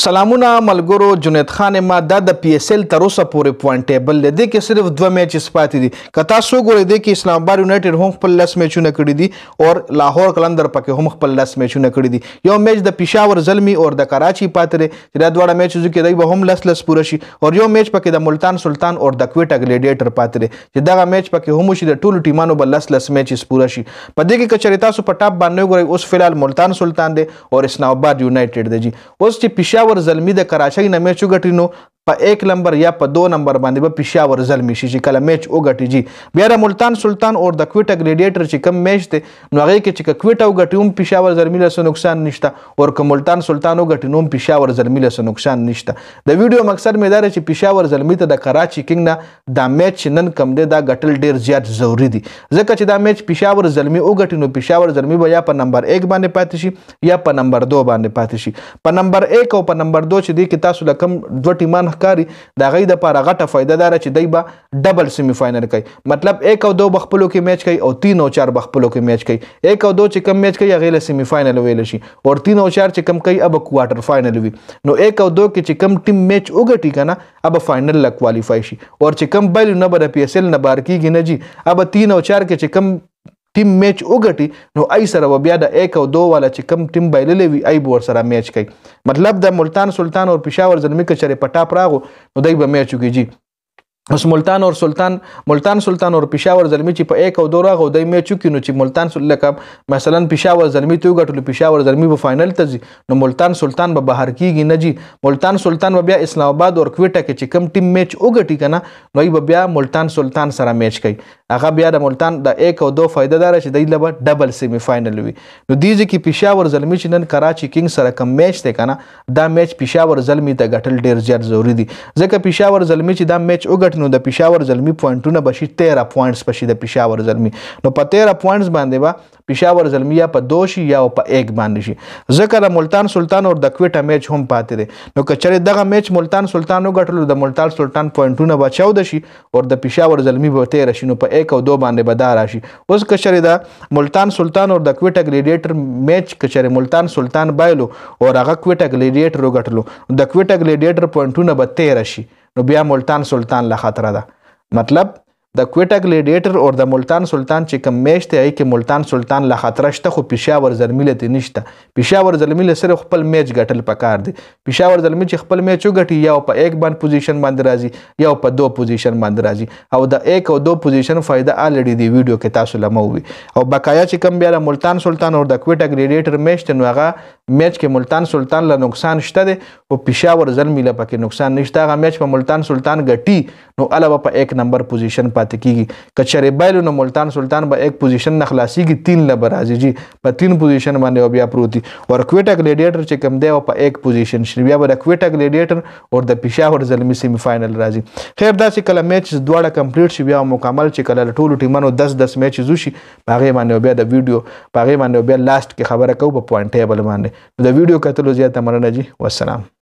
سلامونه ملګرو جنید خان ما دا د پی اس ال تر اوسه پورې پوینټ ټیبل دی کې صرف دوه میچ پاتې دي کتا سو ګورې دی کې اسلام آباد یونایټډ هم خپل لس میچونه کړی دي او لاهور قلندر پکې هم خپل لس میچونه کړی دي یو میچ د پېښور زلمی او د کراچي پاتې دي چې دا دواړه میچ چې دوی به هم لس لس پوره شي او یو میچ پکې د ملتان سلطان او د کوټا ګلیډیټر پاتې دي چې دا میچ پکې هم شي د ټولو ټیمانو به لس لس میچ پوره شي په دې کې کچریتا سو پټاپ باندې ګورې اوس فلال ملتان سلطان دي او اسلام آباد یونایټډ دي اوس چې پېښور ور زلمی د کراچۍ نه میچو ګټي نو په 1 نمبر یا په 2 نمبر باندې به با پېښور زلمی شي چې کله میچ وګټي جی بیا د ملتان سلطان اور د کوټه ګریډیټر چې کم میچ دی نو هغه کې چې کوټه وګټوم پېښور زلمی له نقصان نشته اور که ملتان سلطان وګټي نو پېښور زلمی له نقصان نشته د ویډیو مقصد مې دا چې پېښور زلمی ته د کراچي کینګ نه دا میچ نن کم دی دا ګټل ډیر زیات ضروری دی ځکه چې دا میچ پېښور زلمی وګټي نو پېښور زلمی به یا په نمبر 1 باندې پاتې شي یا په نمبر 2 باندې پاتې شي په نمبر 1 او په نمبر 2 چې دی کې تاسو لکم دوه ټیمان ښکاری د غي د پاره غټه فائدہ دار چې دی به ډبل سیمی فاینل کوي مطلب 1 او 2 بخپلو کې میچ کوي او 3 او 4 بخپلو کې میچ کوي 1 او 2 چې کم میچ کوي هغه له سیمی فاینل ویل شي او 3 او 4 چې کم کوي اب کوارټر فاینل وي نو 1 او 2 کې چې کم ټیم میچ وګټي کنه اب فاینل لا کوالیفای شي او چې کم بل نه بر پی اس ال نه بار کیږي نه جی اب 3 او 4 کې چې کم ټیم میچ وګټي نو ای سره بیا د 1 او 2 والا چې کم ټیم بایللې وي ای ور سره میچ کوي مطلب د ملتان سلطان او پېښور زلمی کچره پټاپ راغو نو دای به میچ وکړي اوس ملتان او سلطان ملتان سلطان او پېښور زلمی چې په 1 او 2 راغو دای میچ وکړي نو چې ملتان سلطان مثلا پېښور زلمی ته وګټل پېښور زلمی په فائنل ته ځي نو ملتان سلطان به بهر کیږي نه جی ملتان سلطان بیا اسلام آباد او کوټه کې چې کم ټیم میچ وګټي کنه نو ای بیا ملتان سلطان سره میچ کوي هغه بیا د ملتان د 1 او 2 فائدہ دار چې د لبا ډبل سیمی فائنل وي نو دیږي کې پېښور زلمی چې نن کراچي کینګ سره کم میچ ته کنه دا میچ پېښور زلمی ته ګټل ډیر زیات ضروری دي ځکه پېښور زلمی چې دا میچ وګټ نو د پېښور زلمی پوینټونه بشي 13 پوینټس بشي د پېښور زلمی نو په 13 پوینټس باندې با پېښور زلمیه په دو شي یا په ایک باندې شي ځکه د ملتان سلطان او د کوټه میچ هم پاتې دی نو کچره دغه میچ ملتان سلطان وګټلو د ملتان سلطان پوینټونه به 14 شي او د پېښور زلمی به 13 شي نو په ایک او دو باندې به دا راشي اوس کچره د ملتان سلطان او د کوټه ګلیډیټر میچ کچره ملتان سلطان بایلو او هغه کوټه ګلیډیټر وګټلو د کوټه ګلیډیټر پوینټونه به 13 شي نو بیا ملتان سلطان له خطر ده مطلب د کوټک لیډیټر اور د ملتان سلطان چې کوم میشته ای کې ملتان سلطان له خطر شته خو پېښور زلمیله تی نشته پېښور زلمیله سره خپل میچ ګټل پکار دی پېښور زلمی چې خپل میچ وګټي یا په 1 باندې پوزیشن باندې راځي یا په 2 پوزیشن باندې راځي او د 1 او 2 پوزیشن فائدہ الریډي دی ویډیو کې تاسو لموي او بقایا چې کوم بیا ملتان سلطان اور د کوټک لیډیټر میشته نو هغه میچ کې ملتان سلطان له نقصان شته دی او پېښور زلمیله پکې نقصان نشته هغه میچ په ملتان سلطان ګټي نو علاوه په 1 نمبر پوزیشن پاتې کیږي کچره بایلو نو ملتان سلطان به یک پوزیشن نه خلاصيږي 3 لبر راځي جی په 3 پوزیشن باندې او بیا پروتي ور کوټا ګلیډیټر چې کم دی او په یک پوزیشن شری بیا ور کوټا ګلیډیټر او د پېښور زلمی سیمی فائنل راځي خیر دا چې کله میچ دواړه کمپلیټ شي بیا مکمل چې کله ټولو ټیمانو 10 10 میچ زوشي باغې باندې بیا د ویډیو باغې باندې بیا لاست کې خبره کوو په پوینټ ټیبل باندې د ویډیو کتلو زیاته مننه جی والسلام